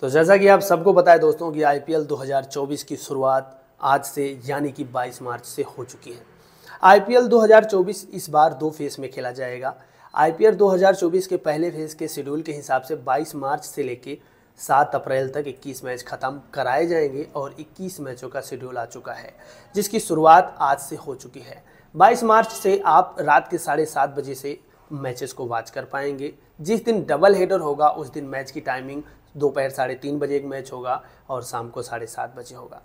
तो जैसा कि आप सबको बताए दोस्तों कि आईपीएल 2024 की शुरुआत आज से यानी कि 22 मार्च से हो चुकी है आईपीएल 2024 इस बार दो फेज़ में खेला जाएगा आईपीएल 2024 के पहले फेज़ के शेड्यूल के हिसाब से 22 मार्च से लेकर 7 अप्रैल तक 21 मैच खत्म कराए जाएंगे और 21 मैचों का शेड्यूल आ चुका है जिसकी शुरुआत आज से हो चुकी है 22 मार्च से आप रात के साढ़े सात बजे से मैचेस को वाच कर पाएंगे जिस दिन डबल हेडर होगा उस दिन मैच की टाइमिंग दोपहर साढ़े तीन बजे एक मैच होगा और शाम को साढ़े सात बजे होगा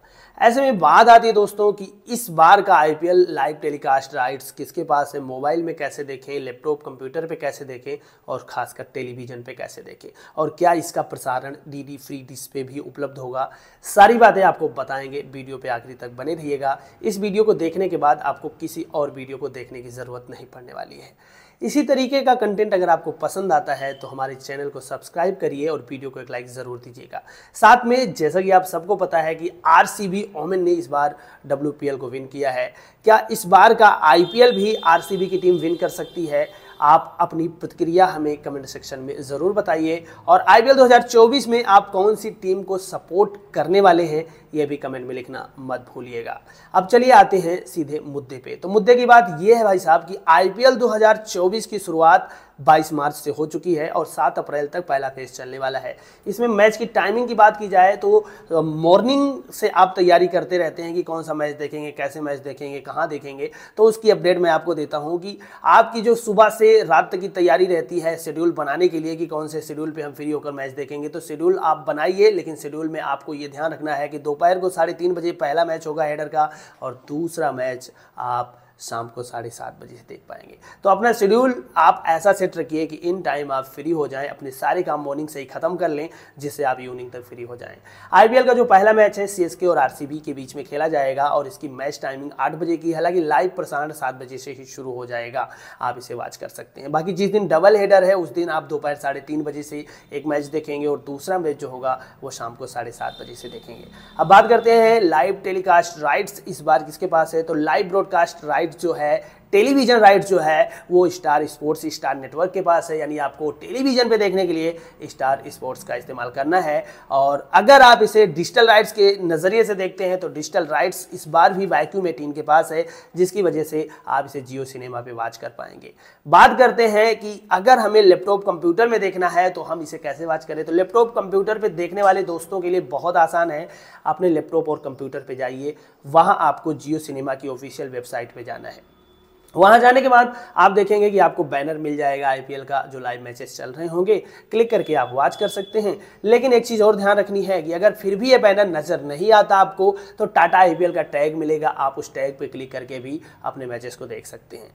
ऐसे में बात आती है दोस्तों कि इस बार का आईपीएल लाइव टेलीकास्ट राइट्स किसके पास है मोबाइल में कैसे देखें लैपटॉप कंप्यूटर पे कैसे देखें और खासकर टेलीविज़न पे कैसे देखें और क्या इसका प्रसारण डीडी फ्री डिश पे भी उपलब्ध होगा सारी बातें आपको बताएंगे वीडियो पे आखिरी तक बने रहिएगा इस वीडियो को देखने के बाद आपको किसी और वीडियो को देखने की ज़रूरत नहीं पड़ने वाली है इसी तरीके का कंटेंट अगर आपको पसंद आता है तो हमारे चैनल को सब्सक्राइब करिए और वीडियो को एक लाइक ज़रूर दीजिएगा साथ में जैसा कि आप सबको पता है कि आर सी ओमेन ने इस बार डब्ल्यू को विन किया है क्या इस बार का आई भी आर की टीम विन कर सकती है आप अपनी प्रतिक्रिया हमें कमेंट सेक्शन में ज़रूर बताइए और आई 2024 में आप कौन सी टीम को सपोर्ट करने वाले हैं ये भी कमेंट में लिखना मत भूलिएगा अब चलिए आते हैं सीधे मुद्दे पे तो मुद्दे की बात यह है भाई साहब कि आईपीएल 2024 की शुरुआत 22 मार्च से हो चुकी है और 7 अप्रैल तक पहला फेज चलने वाला है इसमें मैच की टाइमिंग की बात की जाए तो मॉर्निंग से आप तैयारी करते रहते हैं कि कौन सा मैच देखेंगे कैसे मैच देखेंगे कहाँ देखेंगे तो उसकी अपडेट मैं आपको देता हूँ कि आपकी जो सुबह से रात तक की तैयारी रहती है शेड्यूल बनाने के लिए कि कौन से शेड्यूल पर हम फ्री होकर मैच देखेंगे तो शेड्यूल आप बनाइए लेकिन शेड्यूल में आपको ये ध्यान रखना है कि दोपहर को साढ़े बजे पहला मैच होगा हेडर का और दूसरा मैच आप शाम को साढ़े सात बजे से देख पाएंगे तो अपना शेड्यूल आप ऐसा सेट रखिए कि इन टाइम आप फ्री हो जाएं अपने सारे काम मॉर्निंग से ही खत्म कर लें जिससे आप इवनिंग तक फ्री हो जाएं आईपीएल का जो पहला मैच है सीएसके और आरसीबी के बीच में खेला जाएगा और इसकी मैच टाइमिंग आठ बजे की हालांकि लाइव प्रसारण सात बजे से ही शुरू हो जाएगा आप इसे वॉच कर सकते हैं बाकी जिस दिन डबल हेडर है उस दिन आप दोपहर साढ़े तीन बजे से एक मैच देखेंगे और दूसरा मैच जो होगा वो शाम को साढ़े सात बजे से देखेंगे अब बात करते हैं लाइव टेलीकास्ट राइट्स इस बार किसके पास है तो लाइव ब्रॉडकास्ट राइट जो है टेलीविजन राइट्स जो है वो स्टार स्पोर्ट्स स्टार नेटवर्क के पास है यानी आपको टेलीविजन पे देखने के लिए स्टार स्पोर्ट्स का इस्तेमाल करना है और अगर आप इसे डिजिटल राइट्स के नज़रिए से देखते हैं तो डिजिटल राइट्स इस बार भी वैक्यूम एटीन के पास है जिसकी वजह से आप इसे जियो सिनेमा पे वॉच कर पाएंगे बात करते हैं कि अगर हमें लैपटॉप कंप्यूटर में देखना है तो हम इसे कैसे वॉच करें तो लैपटॉप कंप्यूटर पर देखने वाले दोस्तों के लिए बहुत आसान है अपने लैपटॉप और कंप्यूटर पर जाइए वहाँ आपको जियो सिनेमा की ऑफिशियल वेबसाइट पर जाना है वहां जाने के बाद आप देखेंगे कि आपको बैनर मिल जाएगा आईपीएल का जो लाइव मैचेस चल रहे होंगे क्लिक करके आप वॉच कर सकते हैं लेकिन एक चीज़ और ध्यान रखनी है कि अगर फिर भी ये बैनर नज़र नहीं आता आपको तो टाटा आईपीएल का टैग मिलेगा आप उस टैग पर क्लिक करके भी अपने मैचेस को देख सकते हैं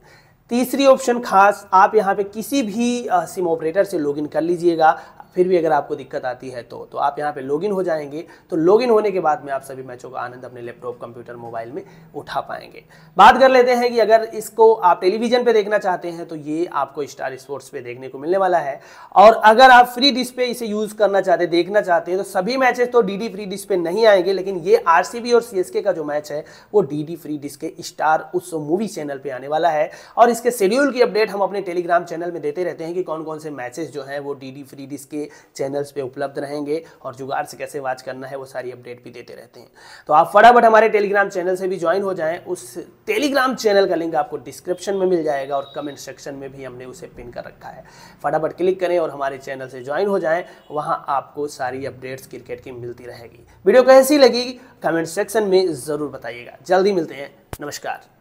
तीसरी ऑप्शन खास आप यहाँ पे किसी भी सिम ऑपरेटर से लॉगिन कर लीजिएगा फिर भी अगर आपको दिक्कत आती है तो तो आप यहाँ पे लॉगिन हो जाएंगे तो लॉगिन होने के बाद में आप सभी मैचों का आनंद अपने लैपटॉप कंप्यूटर मोबाइल में उठा पाएंगे बात कर लेते हैं कि अगर इसको आप टेलीविजन पे देखना चाहते हैं तो ये आपको स्टार स्पोर्ट्स पे देखने को मिलने वाला है और अगर आप फ्री डिश पे इसे यूज करना चाहते हैं देखना चाहते हैं तो सभी मैचेस तो डी फ्री डिश पे नहीं आएंगे लेकिन ये आर और सी का जो मैच है वो डी फ्री डिश के स्टार उस मूवी चैनल पर आने वाला है और इसके शेड्यूल की अपडेट हम अपने टेलीग्राम चैनल में देते रहते हैं कि कौन कौन से मैचेस जो है वो डी फ्री डिश के चैनल्स पे उपलब्ध रहेंगे और जुगाड़ से कैसे वाच करना है वो सारी अपडेट भी देते रहते हैं तो आप फटाफट हमारे टेलीग्राम चैनल से भी ज्वाइन हो जाएं उस टेलीग्राम चैनल का लिंक आपको डिस्क्रिप्शन में मिल जाएगा और कमेंट सेक्शन में भी हमने उसे पिन कर रखा है फटाफट क्लिक करें और हमारे चैनल से ज्वाइन हो जाएं वहाँ आपको सारी अपडेट्स क्रिकेट की मिलती रहेगी वीडियो कैसी लगी कमेंट सेक्शन में ज़रूर बताइएगा जल्दी मिलते हैं नमस्कार